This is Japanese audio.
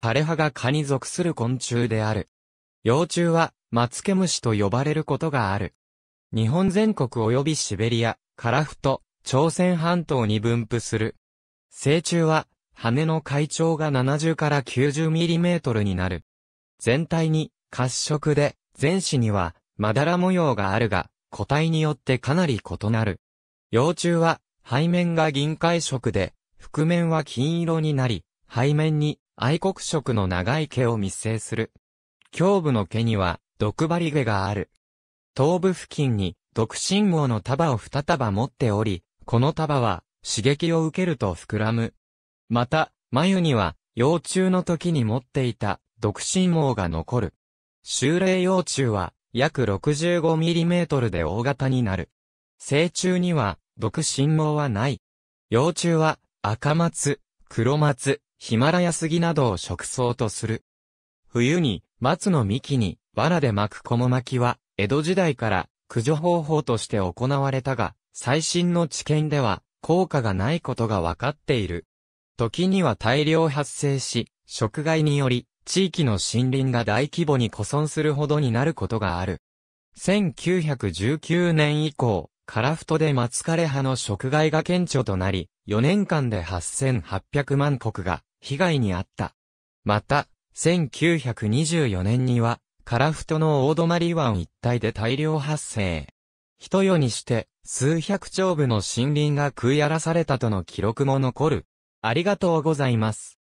枯レ葉が蚊に属する昆虫である。幼虫は、マツケムシと呼ばれることがある。日本全国及びシベリア、カラフト、朝鮮半島に分布する。成虫は、羽の海長が70から90ミリメートルになる。全体に、褐色で、全子には、まだら模様があるが、個体によってかなり異なる。幼虫は、背面が銀灰色で、覆面は金色になり、背面に愛国色の長い毛を密生する。胸部の毛には、毒針毛がある。頭部付近に、毒信号の束を二束持っており、この束は、刺激を受けると膨らむ。また、眉には、幼虫の時に持っていた、毒信号が残る。修霊幼虫は、約 65mm で大型になる。成虫には、毒信号はない。幼虫は、赤松、黒松、ヒマラヤ杉などを食草とする。冬に、松の幹に、藁で巻くこも巻きは、江戸時代から駆除方法として行われたが、最新の知見では、効果がないことが分かっている。時には大量発生し、食害により、地域の森林が大規模に枯損するほどになることがある。1919年以降、カラフトで松枯葉の食害が顕著となり、4年間で8800万国が被害に遭った。また、1924年には、カラフトの大泊湾一帯で大量発生。人よにして、数百兆部の森林が食い荒らされたとの記録も残る。ありがとうございます。